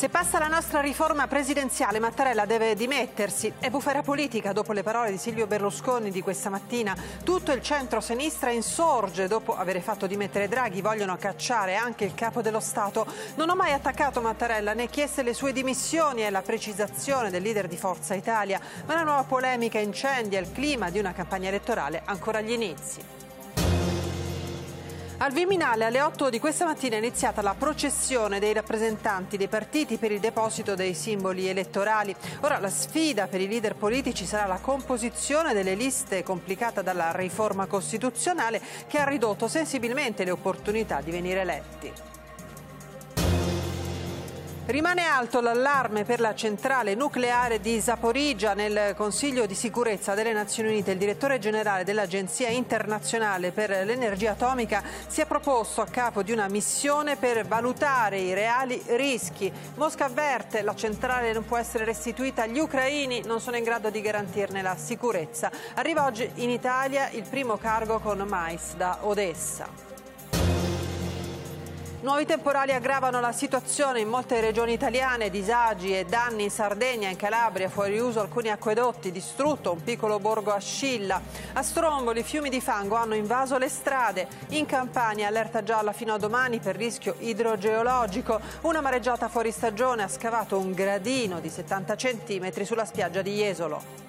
Se passa la nostra riforma presidenziale, Mattarella deve dimettersi. È bufera politica dopo le parole di Silvio Berlusconi di questa mattina. Tutto il centro-sinistra insorge dopo aver fatto dimettere Draghi. Vogliono cacciare anche il capo dello Stato. Non ho mai attaccato Mattarella né chieste le sue dimissioni è la precisazione del leader di Forza Italia. Ma la nuova polemica incendia il clima di una campagna elettorale ancora agli inizi. Al Viminale alle 8 di questa mattina è iniziata la processione dei rappresentanti dei partiti per il deposito dei simboli elettorali. Ora la sfida per i leader politici sarà la composizione delle liste complicata dalla riforma costituzionale che ha ridotto sensibilmente le opportunità di venire eletti. Rimane alto l'allarme per la centrale nucleare di Zaporizia. Nel Consiglio di sicurezza delle Nazioni Unite il direttore generale dell'Agenzia internazionale per l'energia atomica si è proposto a capo di una missione per valutare i reali rischi. Mosca avverte la centrale non può essere restituita agli ucraini, non sono in grado di garantirne la sicurezza. Arriva oggi in Italia il primo cargo con mais da Odessa. Nuovi temporali aggravano la situazione in molte regioni italiane, disagi e danni in Sardegna, in Calabria, fuori uso alcuni acquedotti, distrutto un piccolo borgo a Scilla. A Stromboli fiumi di fango hanno invaso le strade. In Campania allerta gialla fino a domani per rischio idrogeologico. Una mareggiata fuori stagione ha scavato un gradino di 70 cm sulla spiaggia di Jesolo.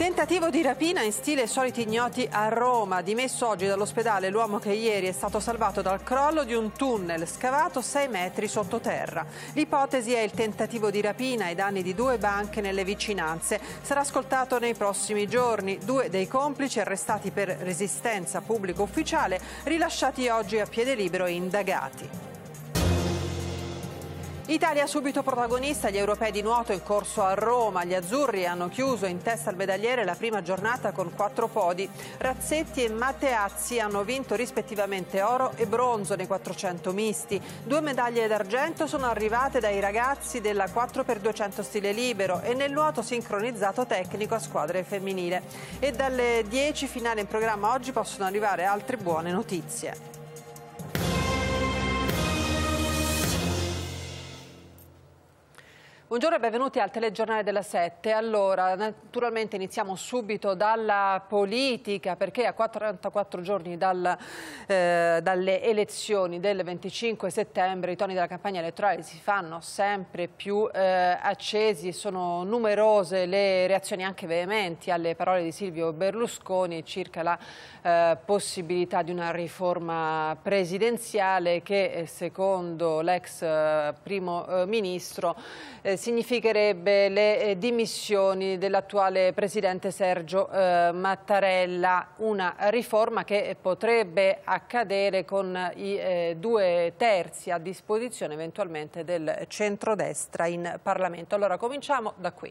Tentativo di rapina in stile soliti ignoti a Roma. Dimesso oggi dall'ospedale l'uomo che ieri è stato salvato dal crollo di un tunnel scavato 6 metri sottoterra. L'ipotesi è il tentativo di rapina ai danni di due banche nelle vicinanze. Sarà ascoltato nei prossimi giorni. Due dei complici arrestati per resistenza pubblico ufficiale rilasciati oggi a piede libero e indagati. Italia subito protagonista, gli europei di nuoto in corso a Roma. Gli azzurri hanno chiuso in testa al medagliere la prima giornata con quattro podi. Razzetti e Matteazzi hanno vinto rispettivamente oro e bronzo nei 400 misti. Due medaglie d'argento sono arrivate dai ragazzi della 4x200 stile libero e nel nuoto sincronizzato tecnico a squadre femminile. E dalle 10 finali in programma oggi possono arrivare altre buone notizie. Buongiorno e benvenuti al telegiornale della 7. Allora, naturalmente iniziamo subito dalla politica perché a 44 giorni dal, eh, dalle elezioni del 25 settembre i toni della campagna elettorale si fanno sempre più eh, accesi, sono numerose le reazioni anche veementi alle parole di Silvio Berlusconi circa la eh, possibilità di una riforma presidenziale che eh, secondo l'ex eh, primo eh, ministro significherebbe le eh, dimissioni dell'attuale presidente Sergio eh, Mattarella, una riforma che potrebbe accadere con i eh, due terzi a disposizione eventualmente del centrodestra in Parlamento. Allora cominciamo da qui.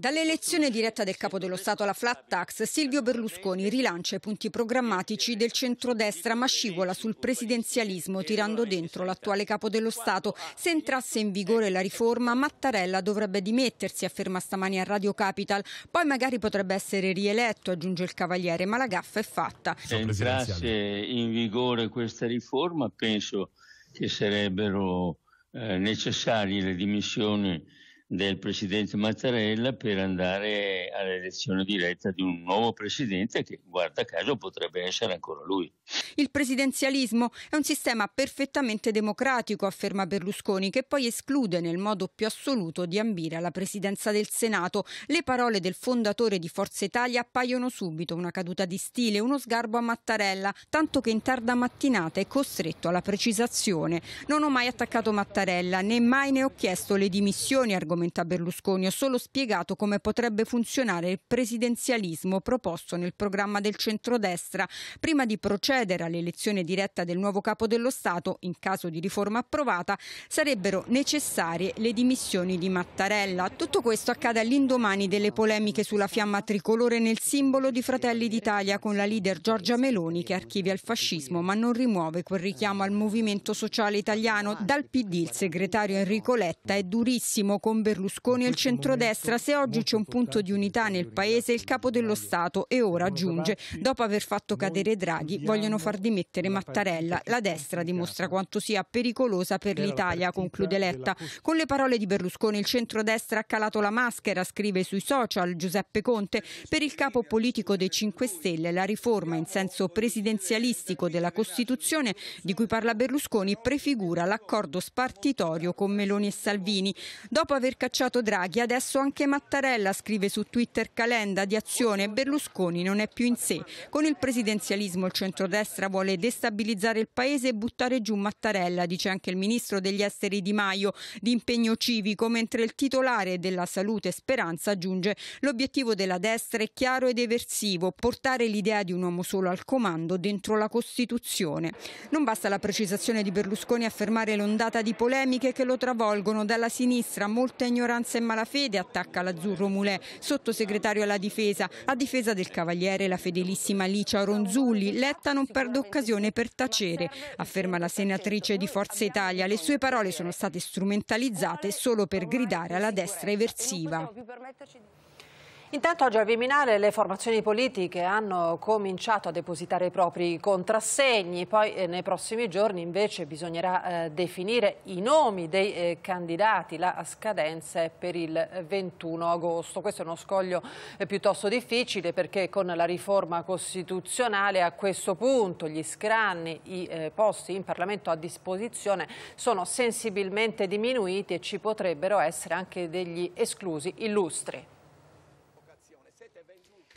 Dall'elezione diretta del capo dello Stato alla flat tax, Silvio Berlusconi rilancia i punti programmatici del centrodestra ma scivola sul presidenzialismo tirando dentro l'attuale capo dello Stato. Se entrasse in vigore la riforma, Mattarella dovrebbe dimettersi, afferma stamani a Radio Capital. Poi magari potrebbe essere rieletto, aggiunge il Cavaliere, ma la gaffa è fatta. Se entrasse in vigore questa riforma, penso che sarebbero eh, necessarie le dimissioni del presidente Mattarella per andare all'elezione diretta di un nuovo presidente che, guarda caso, potrebbe essere ancora lui. Il presidenzialismo è un sistema perfettamente democratico, afferma Berlusconi, che poi esclude nel modo più assoluto di ambire alla presidenza del Senato. Le parole del fondatore di Forza Italia appaiono subito una caduta di stile, uno sgarbo a Mattarella, tanto che in tarda mattinata è costretto alla precisazione. Non ho mai attaccato Mattarella, né mai ne ho chiesto le dimissioni, argomentando commenta Berlusconi, ho solo spiegato come potrebbe funzionare il presidenzialismo proposto nel programma del centrodestra prima di procedere all'elezione diretta del nuovo capo dello Stato, in caso di riforma approvata, sarebbero necessarie le dimissioni di Mattarella. Tutto questo accade all'indomani delle polemiche sulla fiamma tricolore nel simbolo di Fratelli d'Italia con la leader Giorgia Meloni che archivia il fascismo ma non rimuove quel richiamo al movimento sociale italiano. Dal PD il segretario Enrico Letta è durissimo con Berlusconi Berlusconi e il centrodestra, se oggi c'è un punto di unità nel paese, il capo dello Stato e ora aggiunge, dopo aver fatto cadere Draghi, vogliono far dimettere Mattarella. La destra dimostra quanto sia pericolosa per l'Italia, conclude Letta. Con le parole di Berlusconi il centrodestra ha calato la maschera, scrive sui social Giuseppe Conte, per il capo politico dei 5 Stelle la riforma in senso presidenzialistico della Costituzione di cui parla Berlusconi prefigura l'accordo spartitorio con Meloni e Salvini. Dopo aver cacciato Draghi, adesso anche Mattarella, scrive su Twitter Calenda di azione Berlusconi non è più in sé. Con il presidenzialismo il centrodestra vuole destabilizzare il paese e buttare giù Mattarella, dice anche il ministro degli esteri Di Maio, di impegno civico, mentre il titolare della salute Speranza aggiunge l'obiettivo della destra è chiaro ed eversivo, portare l'idea di un uomo solo al comando dentro la Costituzione. Non basta la precisazione di Berlusconi a fermare l'ondata di polemiche che lo travolgono dalla sinistra, molti tutta ignoranza e malafede, attacca l'Azzurro Mulè, sottosegretario alla difesa, a difesa del cavaliere la fedelissima Licia Ronzulli. Letta non perde occasione per tacere, afferma la senatrice di Forza Italia. Le sue parole sono state strumentalizzate solo per gridare alla destra eversiva. Intanto oggi al Viminale le formazioni politiche hanno cominciato a depositare i propri contrassegni, poi eh, nei prossimi giorni invece bisognerà eh, definire i nomi dei eh, candidati, la scadenza è per il 21 agosto. Questo è uno scoglio eh, piuttosto difficile perché con la riforma costituzionale a questo punto gli scranni, i eh, posti in Parlamento a disposizione sono sensibilmente diminuiti e ci potrebbero essere anche degli esclusi illustri.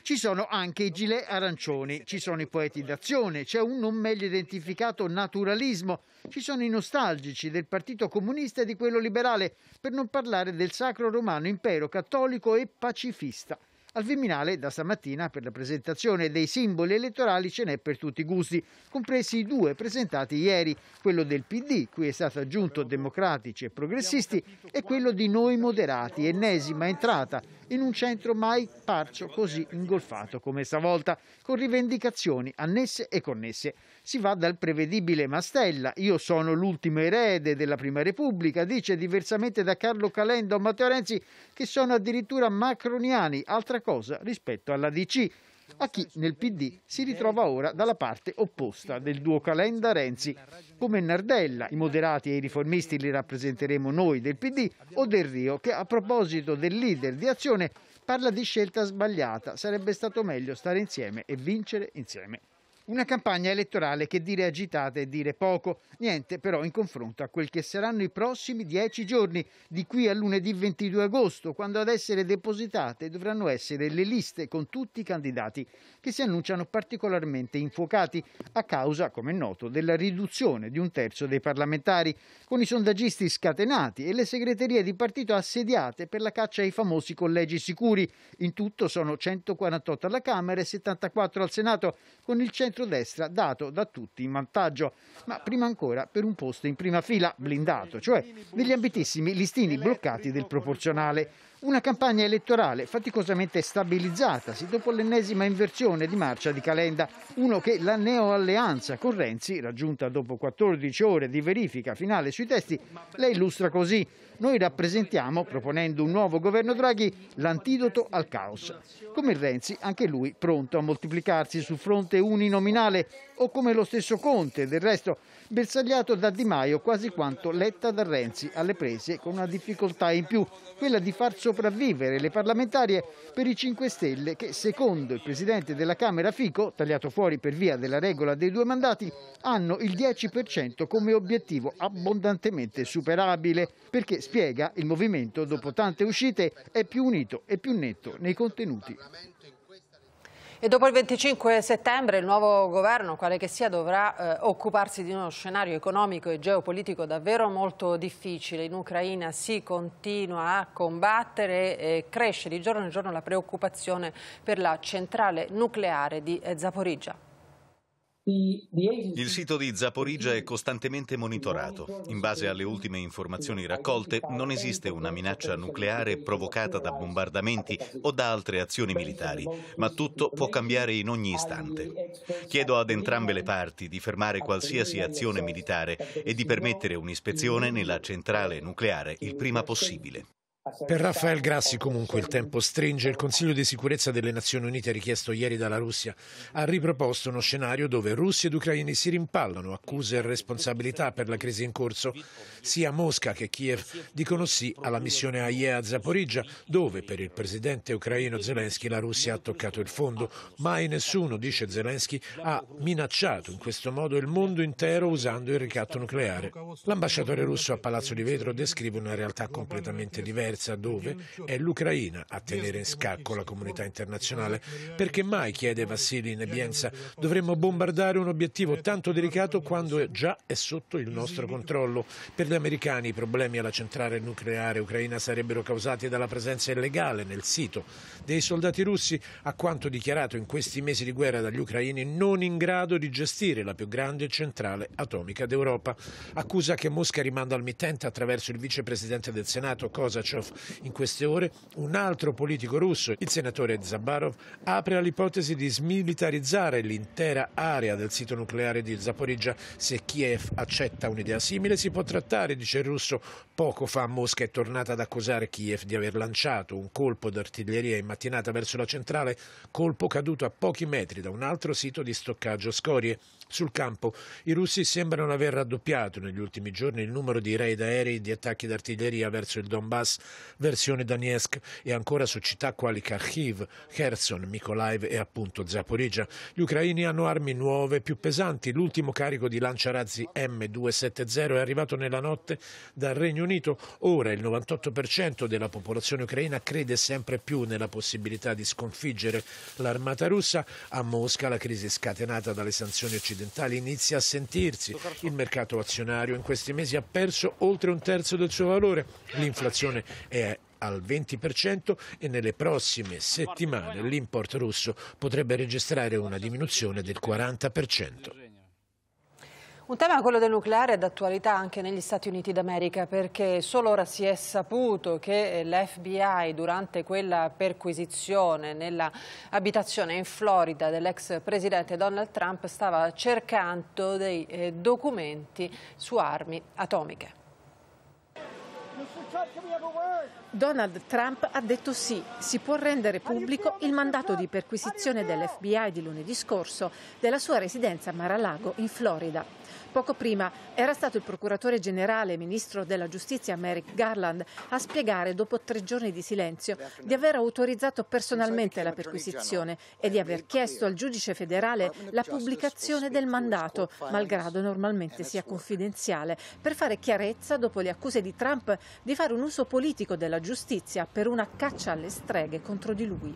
Ci sono anche i gilet arancioni, ci sono i poeti d'azione, c'è un non meglio identificato naturalismo, ci sono i nostalgici del Partito Comunista e di quello liberale, per non parlare del Sacro Romano Impero Cattolico e pacifista. Al Viminale da stamattina per la presentazione dei simboli elettorali ce n'è per tutti i gusti, compresi i due presentati ieri, quello del PD, cui è stato aggiunto democratici e progressisti, e quello di noi moderati, ennesima entrata in un centro mai parso così ingolfato come stavolta, con rivendicazioni annesse e connesse. Si va dal prevedibile Mastella, io sono l'ultimo erede della Prima Repubblica, dice diversamente da Carlo Calenda o Matteo Renzi, che sono addirittura macroniani, altra cosa rispetto alla DC, a chi nel PD si ritrova ora dalla parte opposta del duo Calenda-Renzi. Come Nardella, i moderati e i riformisti li rappresenteremo noi del PD, o Del Rio, che a proposito del leader di azione parla di scelta sbagliata, sarebbe stato meglio stare insieme e vincere insieme. Una campagna elettorale che dire agitata e dire poco, niente però in confronto a quel che saranno i prossimi dieci giorni, di qui a lunedì 22 agosto, quando ad essere depositate dovranno essere le liste con tutti i candidati, che si annunciano particolarmente infuocati a causa, come è noto, della riduzione di un terzo dei parlamentari, con i sondaggisti scatenati e le segreterie di partito assediate per la caccia ai famosi collegi sicuri. In tutto sono 148 alla Camera e 74 al Senato, con il centro centrodestra dato da tutti in vantaggio, ma prima ancora per un posto in prima fila blindato, cioè degli ambitissimi listini bloccati del proporzionale. Una campagna elettorale faticosamente stabilizzatasi dopo l'ennesima inversione di marcia di Calenda, uno che la neoalleanza con Renzi, raggiunta dopo 14 ore di verifica finale sui testi, le illustra così. Noi rappresentiamo, proponendo un nuovo governo Draghi, l'antidoto al caos. Come Renzi, anche lui pronto a moltiplicarsi sul fronte uninominale o come lo stesso Conte, del resto bersagliato da Di Maio quasi quanto letta da Renzi alle prese con una difficoltà in più, quella di far sopravvivere le parlamentarie per i 5 Stelle che secondo il presidente della Camera Fico, tagliato fuori per via della regola dei due mandati, hanno il 10% come obiettivo abbondantemente superabile perché spiega, il movimento, dopo tante uscite, è più unito e più netto nei contenuti. E dopo il 25 settembre il nuovo governo, quale che sia, dovrà eh, occuparsi di uno scenario economico e geopolitico davvero molto difficile. In Ucraina si continua a combattere e cresce di giorno in giorno la preoccupazione per la centrale nucleare di Zaporizia. Il sito di Zaporizia è costantemente monitorato. In base alle ultime informazioni raccolte, non esiste una minaccia nucleare provocata da bombardamenti o da altre azioni militari, ma tutto può cambiare in ogni istante. Chiedo ad entrambe le parti di fermare qualsiasi azione militare e di permettere un'ispezione nella centrale nucleare il prima possibile. Per Rafael Grassi comunque il tempo stringe. Il Consiglio di sicurezza delle Nazioni Unite richiesto ieri dalla Russia ha riproposto uno scenario dove russi ed ucraini si rimpallano, accuse e responsabilità per la crisi in corso. Sia Mosca che Kiev dicono sì alla missione AIEA a Zaporizia, dove per il presidente ucraino Zelensky la Russia ha toccato il fondo. Mai nessuno, dice Zelensky, ha minacciato in questo modo il mondo intero usando il ricatto nucleare. L'ambasciatore russo a Palazzo di Vetro descrive una realtà completamente diversa terza dove è l'Ucraina a tenere in scacco la comunità internazionale. Perché mai, chiede Vassili Nebienza, dovremmo bombardare un obiettivo tanto delicato quando già è sotto il nostro controllo? Per gli americani i problemi alla centrale nucleare ucraina sarebbero causati dalla presenza illegale nel sito dei soldati russi, a quanto dichiarato in questi mesi di guerra dagli ucraini, non in grado di gestire la più grande centrale atomica d'Europa. Accusa che Mosca rimanda al mittente attraverso il vicepresidente del Senato, cosa ciò Zabarov. In queste ore un altro politico russo, il senatore Zabarov, apre all'ipotesi di smilitarizzare l'intera area del sito nucleare di Zaporizhia. Se Kiev accetta un'idea simile si può trattare, dice il russo. Poco fa Mosca è tornata ad accusare Kiev di aver lanciato un colpo d'artiglieria in mattinata verso la centrale, colpo caduto a pochi metri da un altro sito di stoccaggio scorie. Sul campo i russi sembrano aver raddoppiato negli ultimi giorni il numero di raid aerei e di attacchi d'artiglieria verso il Donbass, versione Donetsk e ancora su città quali Kharkiv, Kherson, Mykolaiv e appunto Zaporizhia. Gli ucraini hanno armi nuove, più pesanti. L'ultimo carico di lanciarazzi M270 è arrivato nella notte dal Regno Unito. Ora il 98% della popolazione ucraina crede sempre più nella possibilità di sconfiggere l'armata russa. A Mosca la crisi scatenata dalle sanzioni occidentali occidentali inizia a sentirsi. Il mercato azionario in questi mesi ha perso oltre un terzo del suo valore. L'inflazione è al 20% e nelle prossime settimane l'import russo potrebbe registrare una diminuzione del 40%. Un tema, quello del nucleare, è d'attualità anche negli Stati Uniti d'America, perché solo ora si è saputo che eh, l'FBI, durante quella perquisizione nella abitazione in Florida dell'ex presidente Donald Trump, stava cercando dei eh, documenti su armi atomiche. Donald Trump ha detto sì, si può rendere pubblico il mandato di perquisizione dell'FBI di lunedì scorso della sua residenza a Mar-a-Lago in Florida. Poco prima era stato il procuratore generale e ministro della giustizia Merrick Garland a spiegare dopo tre giorni di silenzio di aver autorizzato personalmente la perquisizione e di aver chiesto al giudice federale la pubblicazione del mandato, malgrado normalmente sia confidenziale, per fare chiarezza dopo le accuse di Trump di fare un uso politico della giustizia per una caccia alle streghe contro di lui.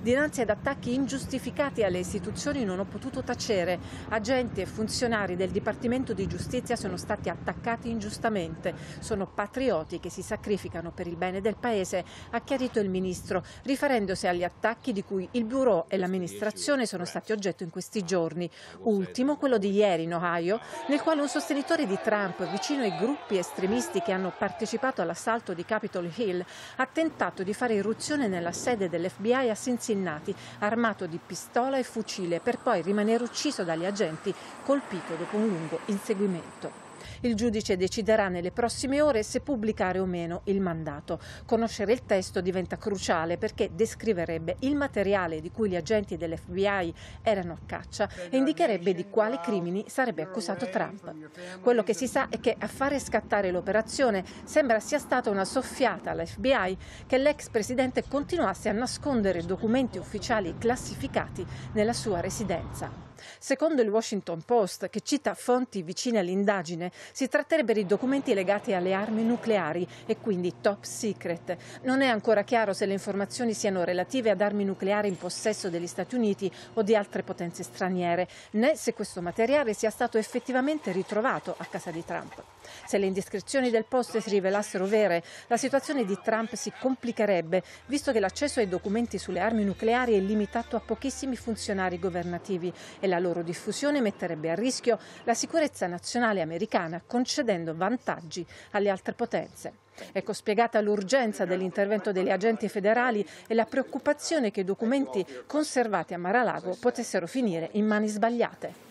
Dinanzi ad attacchi ingiustificati alle istituzioni non ho potuto tacere. Agenti e funzionari del Dipartimento Dipartimento di Giustizia sono stati attaccati ingiustamente. Sono patrioti che si sacrificano per il bene del Paese, ha chiarito il Ministro, riferendosi agli attacchi di cui il Bureau e l'amministrazione sono stati oggetto in questi giorni. Ultimo, quello di ieri in Ohio, nel quale un sostenitore di Trump, vicino ai gruppi estremisti che hanno partecipato all'assalto di Capitol Hill, ha tentato di fare irruzione nella sede dell'FBI a Cincinnati, armato di pistola e fucile, per poi rimanere ucciso dagli agenti, colpito dopo un lungo inseguimento. Il giudice deciderà nelle prossime ore se pubblicare o meno il mandato. Conoscere il testo diventa cruciale perché descriverebbe il materiale di cui gli agenti dell'FBI erano a caccia e indicherebbe di quali crimini sarebbe accusato Trump. Quello che si sa è che a fare scattare l'operazione sembra sia stata una soffiata all'FBI che l'ex presidente continuasse a nascondere documenti ufficiali classificati nella sua residenza. Secondo il Washington Post, che cita fonti vicine all'indagine, si tratterebbe di documenti legati alle armi nucleari e quindi top secret. Non è ancora chiaro se le informazioni siano relative ad armi nucleari in possesso degli Stati Uniti o di altre potenze straniere, né se questo materiale sia stato effettivamente ritrovato a casa di Trump. Se le indiscrezioni del post si rivelassero vere, la situazione di Trump si complicherebbe, visto che l'accesso ai documenti sulle armi nucleari è limitato a pochissimi funzionari governativi e la loro diffusione metterebbe a rischio la sicurezza nazionale americana, concedendo vantaggi alle altre potenze. Ecco spiegata l'urgenza dell'intervento degli agenti federali e la preoccupazione che i documenti conservati a Maralago potessero finire in mani sbagliate.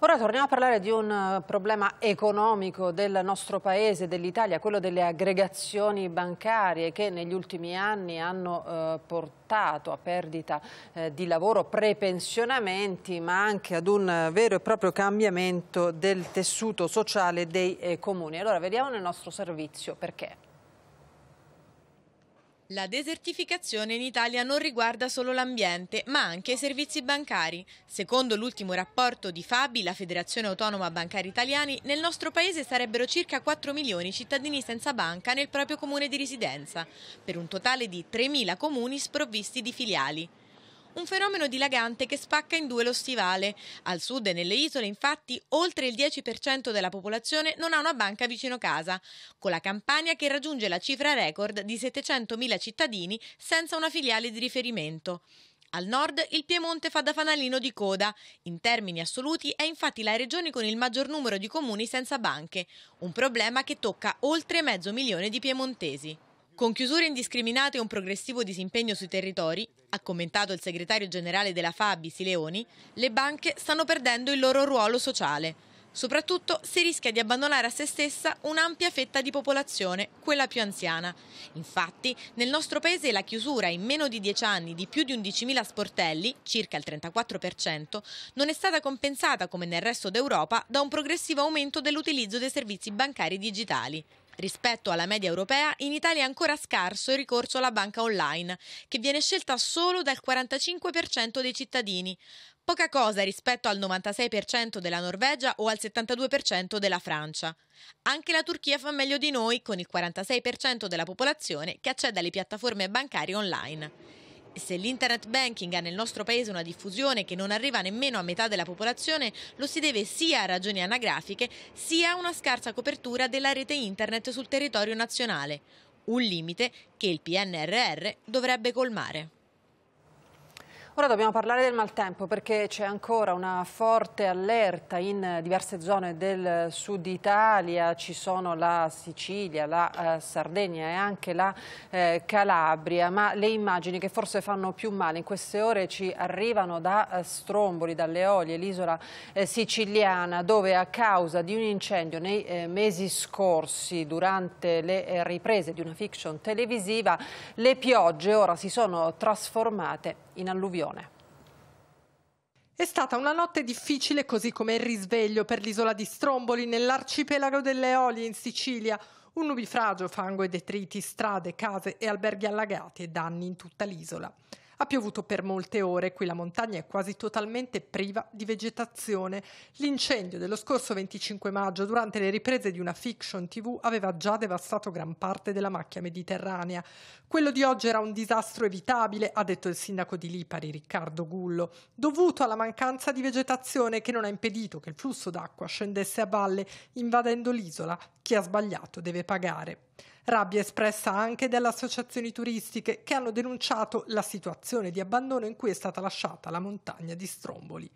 Ora torniamo a parlare di un eh, problema economico del nostro paese, dell'Italia, quello delle aggregazioni bancarie che negli ultimi anni hanno eh, portato a perdita eh, di lavoro, prepensionamenti, ma anche ad un eh, vero e proprio cambiamento del tessuto sociale dei eh, comuni. Allora vediamo nel nostro servizio perché. La desertificazione in Italia non riguarda solo l'ambiente, ma anche i servizi bancari. Secondo l'ultimo rapporto di Fabi, la Federazione Autonoma Bancari Italiani, nel nostro paese sarebbero circa 4 milioni i cittadini senza banca nel proprio comune di residenza, per un totale di 3.000 comuni sprovvisti di filiali un fenomeno dilagante che spacca in due lo stivale. Al sud e nelle isole, infatti, oltre il 10% della popolazione non ha una banca vicino casa, con la Campania che raggiunge la cifra record di 700.000 cittadini senza una filiale di riferimento. Al nord il Piemonte fa da fanalino di coda. In termini assoluti è infatti la regione con il maggior numero di comuni senza banche, un problema che tocca oltre mezzo milione di piemontesi. Con chiusure indiscriminate e un progressivo disimpegno sui territori, ha commentato il segretario generale della Fabi Sileoni, le banche stanno perdendo il loro ruolo sociale. Soprattutto si rischia di abbandonare a se stessa un'ampia fetta di popolazione, quella più anziana. Infatti, nel nostro paese la chiusura in meno di 10 anni di più di 11.000 sportelli, circa il 34%, non è stata compensata come nel resto d'Europa da un progressivo aumento dell'utilizzo dei servizi bancari digitali. Rispetto alla media europea, in Italia è ancora scarso il ricorso alla banca online, che viene scelta solo dal 45% dei cittadini, poca cosa rispetto al 96% della Norvegia o al 72% della Francia. Anche la Turchia fa meglio di noi, con il 46% della popolazione che accede alle piattaforme bancarie online. Se l'internet banking ha nel nostro paese una diffusione che non arriva nemmeno a metà della popolazione, lo si deve sia a ragioni anagrafiche, sia a una scarsa copertura della rete internet sul territorio nazionale, un limite che il PNRR dovrebbe colmare. Ora dobbiamo parlare del maltempo perché c'è ancora una forte allerta in eh, diverse zone del eh, sud Italia, ci sono la Sicilia, la eh, Sardegna e anche la eh, Calabria, ma le immagini che forse fanno più male in queste ore ci arrivano da eh, Stromboli, dalle Olie, l'isola eh, siciliana, dove a causa di un incendio nei mesi scorsi durante le riprese di una fiction televisiva, le piogge ora si sono trasformate in alluvioni situazione. È stata una notte difficile così come il risveglio per l'isola di Stromboli nell'arcipelago delle Eolie in Sicilia. Un nubifragio, fango e detriti, strade, case e alberghi allagati e danni in tutta l'isola. Ha piovuto per molte ore, qui la montagna è quasi totalmente priva di vegetazione. L'incendio dello scorso 25 maggio, durante le riprese di una fiction TV, aveva già devastato gran parte della macchia mediterranea. Quello di oggi era un disastro evitabile, ha detto il sindaco di Lipari, Riccardo Gullo, dovuto alla mancanza di vegetazione che non ha impedito che il flusso d'acqua scendesse a valle, invadendo l'isola. Chi ha sbagliato deve pagare. Rabbia espressa anche dalle associazioni turistiche che hanno denunciato la situazione di abbandono in cui è stata lasciata la montagna di Stromboli.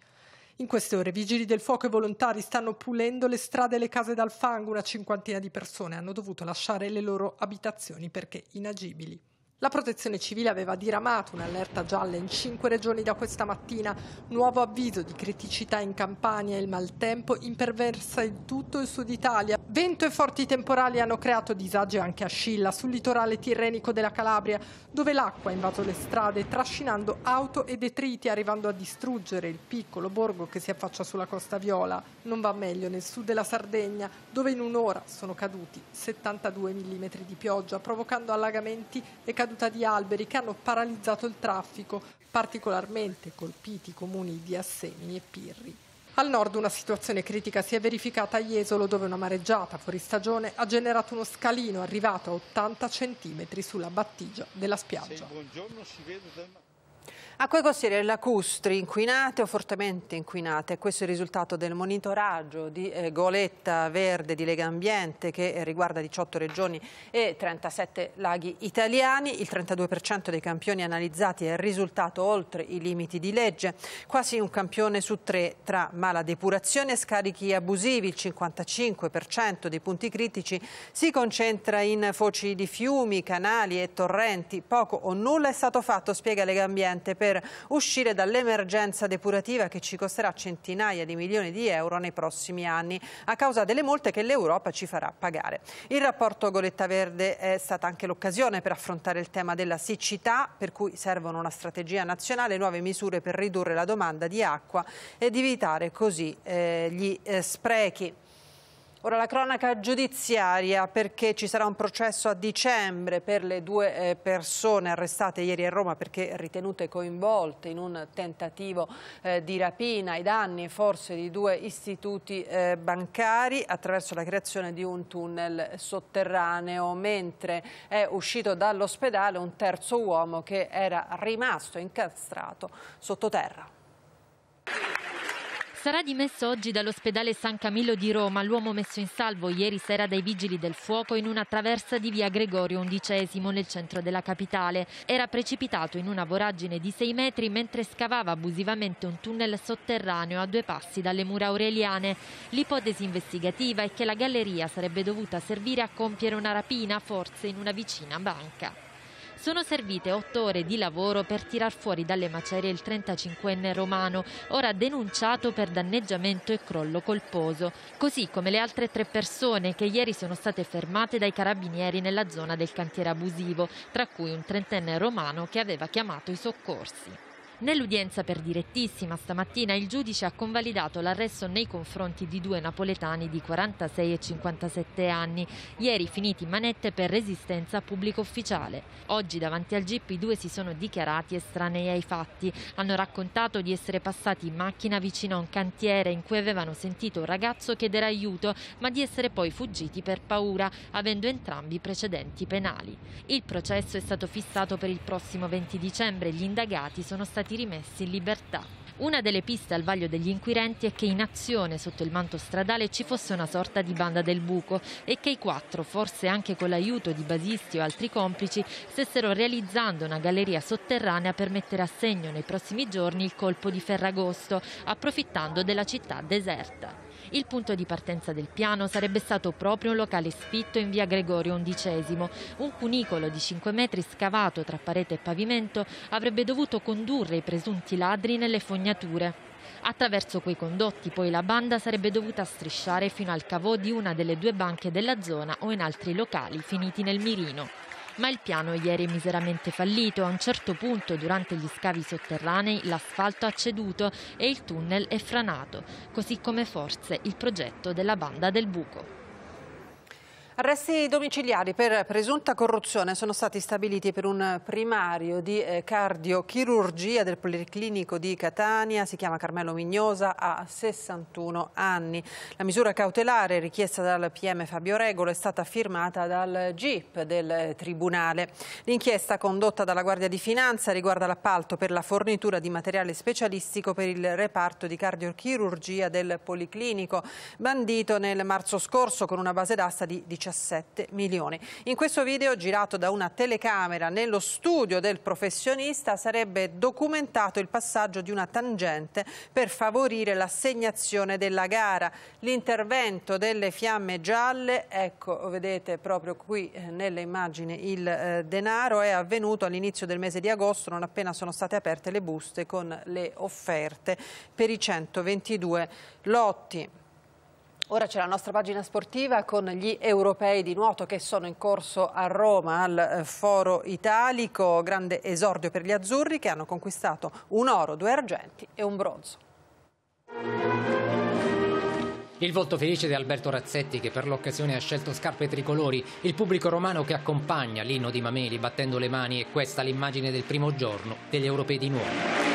In queste ore vigili del fuoco e volontari stanno pulendo le strade e le case dal fango, una cinquantina di persone hanno dovuto lasciare le loro abitazioni perché inagibili. La protezione civile aveva diramato un'allerta gialla in cinque regioni da questa mattina, nuovo avviso di criticità in Campania e il maltempo imperversa in tutto il sud Italia. Vento e forti temporali hanno creato disagi anche a Scilla, sul litorale tirrenico della Calabria, dove l'acqua ha invaso le strade, trascinando auto e detriti, arrivando a distruggere il piccolo borgo che si affaccia sulla Costa Viola. Non va meglio nel sud della Sardegna, dove in un'ora sono caduti 72 mm di pioggia, provocando allagamenti e cadute caduta di alberi che hanno paralizzato il traffico, particolarmente colpiti i comuni di Assemini e Pirri. Al nord una situazione critica si è verificata a Jesolo dove una mareggiata fuori stagione ha generato uno scalino arrivato a 80 cm sulla battigia della spiaggia. Acque costiere lacustri, inquinate o fortemente inquinate. Questo è il risultato del monitoraggio di eh, Goletta Verde di Lega Ambiente che riguarda 18 regioni e 37 laghi italiani. Il 32% dei campioni analizzati è risultato oltre i limiti di legge. Quasi un campione su tre tra mala depurazione e scarichi abusivi. Il 55% dei punti critici si concentra in foci di fiumi, canali e torrenti. Poco o nulla è stato fatto, spiega Lega Ambiente, per per uscire dall'emergenza depurativa che ci costerà centinaia di milioni di euro nei prossimi anni a causa delle molte che l'Europa ci farà pagare. Il rapporto Goletta Verde è stata anche l'occasione per affrontare il tema della siccità per cui servono una strategia nazionale, e nuove misure per ridurre la domanda di acqua ed evitare così eh, gli eh, sprechi. Ora la cronaca giudiziaria perché ci sarà un processo a dicembre per le due eh, persone arrestate ieri a Roma perché ritenute coinvolte in un tentativo eh, di rapina ai danni forse di due istituti eh, bancari attraverso la creazione di un tunnel sotterraneo mentre è uscito dall'ospedale un terzo uomo che era rimasto incastrato sottoterra. Sarà dimesso oggi dall'ospedale San Camillo di Roma l'uomo messo in salvo ieri sera dai vigili del fuoco in una traversa di via Gregorio XI nel centro della capitale. Era precipitato in una voragine di 6 metri mentre scavava abusivamente un tunnel sotterraneo a due passi dalle mura aureliane. L'ipotesi investigativa è che la galleria sarebbe dovuta servire a compiere una rapina, forse in una vicina banca. Sono servite otto ore di lavoro per tirar fuori dalle macerie il 35enne romano, ora denunciato per danneggiamento e crollo colposo, così come le altre tre persone che ieri sono state fermate dai carabinieri nella zona del cantiere abusivo, tra cui un trentenne romano che aveva chiamato i soccorsi. Nell'udienza per direttissima stamattina il giudice ha convalidato l'arresto nei confronti di due napoletani di 46 e 57 anni, ieri finiti in manette per resistenza a pubblico ufficiale. Oggi davanti al GIP i due si sono dichiarati estranei ai fatti, hanno raccontato di essere passati in macchina vicino a un cantiere in cui avevano sentito un ragazzo chiedere aiuto, ma di essere poi fuggiti per paura, avendo entrambi precedenti penali. Il processo è stato fissato per il prossimo 20 dicembre, e gli indagati sono stati rimessi in libertà. Una delle piste al vaglio degli inquirenti è che in azione sotto il manto stradale ci fosse una sorta di banda del buco e che i quattro, forse anche con l'aiuto di basisti o altri complici, stessero realizzando una galleria sotterranea per mettere a segno nei prossimi giorni il colpo di Ferragosto, approfittando della città deserta. Il punto di partenza del piano sarebbe stato proprio un locale sfitto in via Gregorio XI. Un cunicolo di 5 metri scavato tra parete e pavimento avrebbe dovuto condurre i presunti ladri nelle fogne impugnature. Attraverso quei condotti poi la banda sarebbe dovuta strisciare fino al cavò di una delle due banche della zona o in altri locali finiti nel mirino. Ma il piano ieri è miseramente fallito, a un certo punto durante gli scavi sotterranei l'asfalto ha ceduto e il tunnel è franato, così come forse il progetto della banda del buco. Arresti domiciliari per presunta corruzione sono stati stabiliti per un primario di eh, cardiochirurgia del Policlinico di Catania, si chiama Carmelo Mignosa, ha 61 anni. La misura cautelare richiesta dal PM Fabio Regolo è stata firmata dal GIP del Tribunale. L'inchiesta condotta dalla Guardia di Finanza riguarda l'appalto per la fornitura di materiale specialistico per il reparto di cardiochirurgia del Policlinico, bandito nel marzo scorso con una base d'asta di 17 17 milioni. In questo video, girato da una telecamera nello studio del professionista, sarebbe documentato il passaggio di una tangente per favorire l'assegnazione della gara. L'intervento delle fiamme gialle, ecco, vedete proprio qui eh, nelle immagini il eh, denaro, è avvenuto all'inizio del mese di agosto, non appena sono state aperte le buste con le offerte per i 122 lotti. Ora c'è la nostra pagina sportiva con gli europei di nuoto che sono in corso a Roma al eh, Foro Italico, grande esordio per gli azzurri che hanno conquistato un oro, due argenti e un bronzo. Il volto felice di Alberto Razzetti che per l'occasione ha scelto scarpe tricolori, il pubblico romano che accompagna l'inno di Mameli battendo le mani e questa l'immagine del primo giorno degli europei di nuoto.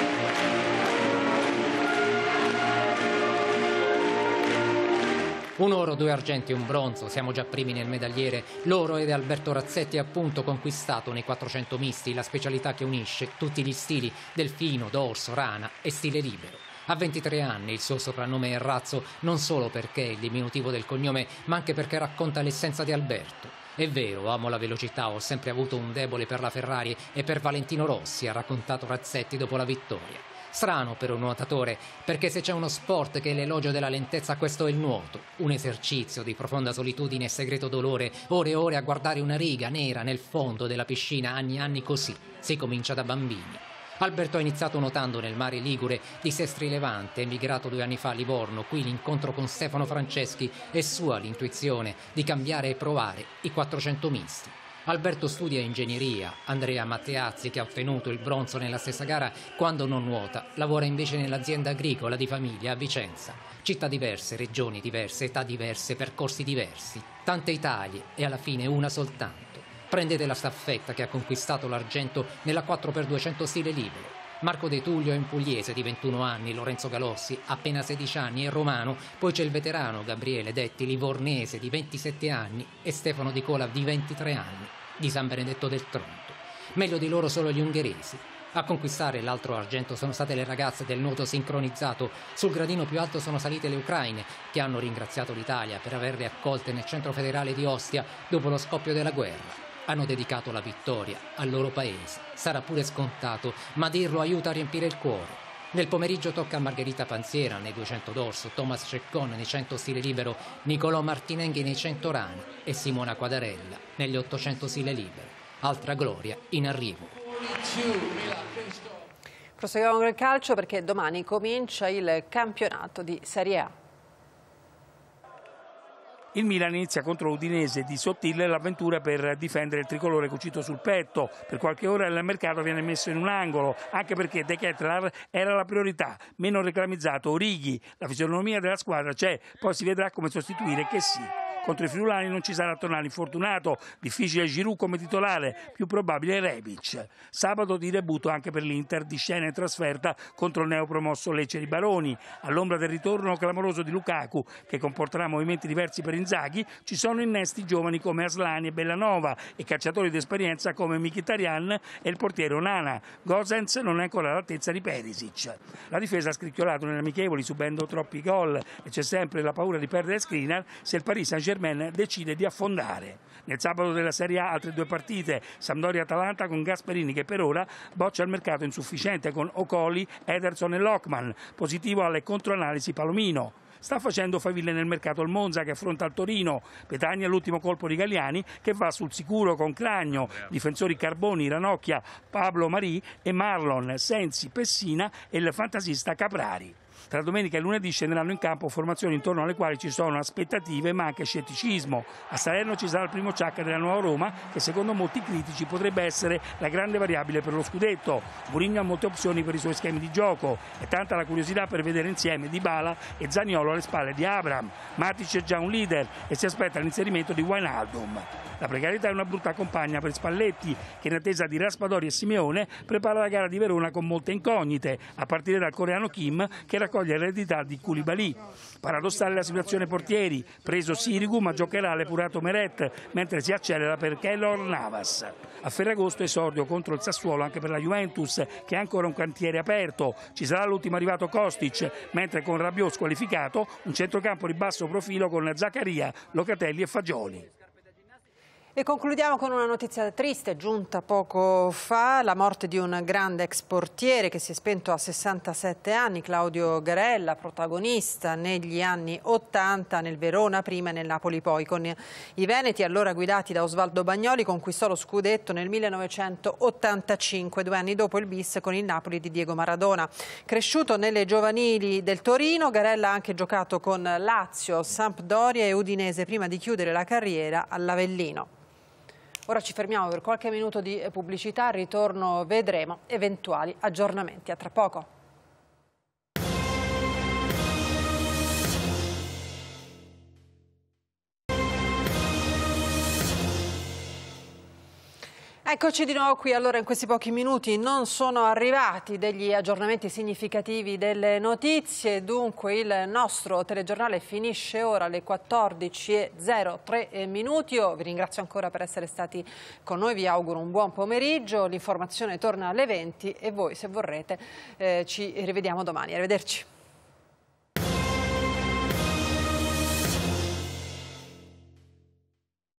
un oro, due argenti e un bronzo, siamo già primi nel medagliere. L'oro ed Alberto Razzetti ha appunto conquistato nei 400 misti, la specialità che unisce tutti gli stili, delfino, dorso, rana e stile libero. A 23 anni il suo soprannome è Razzo non solo perché è il diminutivo del cognome, ma anche perché racconta l'essenza di Alberto. È vero, amo la velocità, ho sempre avuto un debole per la Ferrari e per Valentino Rossi, ha raccontato Razzetti dopo la vittoria. Strano per un nuotatore, perché se c'è uno sport che è l'elogio della lentezza, questo è il nuoto. Un esercizio di profonda solitudine e segreto dolore, ore e ore a guardare una riga nera nel fondo della piscina, anni e anni così. Si comincia da bambini. Alberto ha iniziato nuotando nel mare Ligure di Sestri Levante, emigrato due anni fa a Livorno, qui l'incontro con Stefano Franceschi è sua l'intuizione di cambiare e provare i 400 misti. Alberto studia ingegneria, Andrea Matteazzi, che ha ottenuto il bronzo nella stessa gara, quando non nuota, lavora invece nell'azienda agricola di famiglia a Vicenza. Città diverse, regioni diverse, età diverse, percorsi diversi, tante Italie e alla fine una soltanto. Prendete la staffetta che ha conquistato l'argento nella 4x200 stile libero. Marco De Tullio è un pugliese di 21 anni, Lorenzo Galossi appena 16 anni è romano, poi c'è il veterano Gabriele Detti, livornese di 27 anni e Stefano Di Cola di 23 anni di San Benedetto del Tronto. Meglio di loro solo gli ungheresi. A conquistare l'altro argento sono state le ragazze del nuoto sincronizzato, sul gradino più alto sono salite le ucraine, che hanno ringraziato l'Italia per averle accolte nel centro federale di Ostia dopo lo scoppio della guerra. Hanno dedicato la vittoria al loro paese. Sarà pure scontato, ma dirlo aiuta a riempire il cuore. Nel pomeriggio tocca a Margherita Panziera nei 200 d'orso, Thomas Ceccon nei 100 stile libero, Nicolò Martinenghi nei 100 rana e Simona Quadarella negli 800 stile libero. Altra gloria in arrivo. Proseguiamo con il calcio perché domani comincia il campionato di Serie A. Il Milan inizia contro l'Udinese di Sottile l'avventura per difendere il tricolore cucito sul petto. Per qualche ora il mercato viene messo in un angolo, anche perché De Kettler era la priorità, meno reclamizzato Orighi. La fisionomia della squadra c'è, poi si vedrà come sostituire che sì. Contro i friulani non ci sarà Tonali infortunato, difficile Giroud come titolare, più probabile Rebic. Sabato di debutto anche per l'Inter di scena e trasferta contro il neopromosso Lecce di Baroni. All'ombra del ritorno clamoroso di Lukaku, che comporterà movimenti diversi per Inzaghi, ci sono innesti giovani come Aslani e Bellanova e cacciatori d'esperienza come Mkhitaryan e il portiere Onana. Gosens non è ancora all'altezza di Perisic. La difesa ha scricchiolato nelle amichevoli subendo troppi gol e c'è sempre la paura di perdere Skriniar se il Paris Saint-Germain Germain decide di affondare. Nel sabato della Serie A altre due partite, Sampdoria-Atalanta con Gasperini che per ora boccia il mercato insufficiente con Ocoli, Ederson e Lockman, positivo alle controanalisi Palomino. Sta facendo faville nel mercato il Monza che affronta il Torino, Petagna l'ultimo colpo di Galliani che va sul sicuro con Cragno, difensori Carboni, Ranocchia, Pablo Marì e Marlon, Sensi, Pessina e il fantasista Caprari. Tra domenica e lunedì scenderanno in campo formazioni intorno alle quali ci sono aspettative ma anche scetticismo. A Salerno ci sarà il primo ciacca della nuova Roma che secondo molti critici potrebbe essere la grande variabile per lo scudetto. Mourinho ha molte opzioni per i suoi schemi di gioco e tanta la curiosità per vedere insieme Dybala e Zaniolo alle spalle di Abram. Matic è già un leader e si aspetta l'inserimento di Wijnaldum. La precarietà è una brutta compagna per Spalletti, che in attesa di Raspadori e Simeone prepara la gara di Verona con molte incognite, a partire dal coreano Kim che raccoglie l'eredità di Koulibaly. Paradossale la situazione portieri, preso Sirigu ma giocherà l'epurato Meret, mentre si accelera per Keylor Navas. A Ferragosto esordio contro il Sassuolo anche per la Juventus, che è ancora un cantiere aperto. Ci sarà l'ultimo arrivato Kostic, mentre con Rabiot squalificato un centrocampo di basso profilo con Zaccaria, Locatelli e Fagioli. E concludiamo con una notizia triste giunta poco fa, la morte di un grande ex portiere che si è spento a 67 anni, Claudio Garella, protagonista negli anni 80 nel Verona prima e nel Napoli poi. Con i Veneti, allora guidati da Osvaldo Bagnoli, conquistò lo scudetto nel 1985, due anni dopo il bis con il Napoli di Diego Maradona. Cresciuto nelle giovanili del Torino, Garella ha anche giocato con Lazio, Sampdoria e Udinese prima di chiudere la carriera all'Avellino. Ora ci fermiamo per qualche minuto di pubblicità, ritorno vedremo eventuali aggiornamenti. A tra poco. Eccoci di nuovo qui, allora in questi pochi minuti non sono arrivati degli aggiornamenti significativi delle notizie, dunque il nostro telegiornale finisce ora alle 14.03 minuti, io vi ringrazio ancora per essere stati con noi, vi auguro un buon pomeriggio, l'informazione torna alle 20 e voi se vorrete eh, ci rivediamo domani, arrivederci.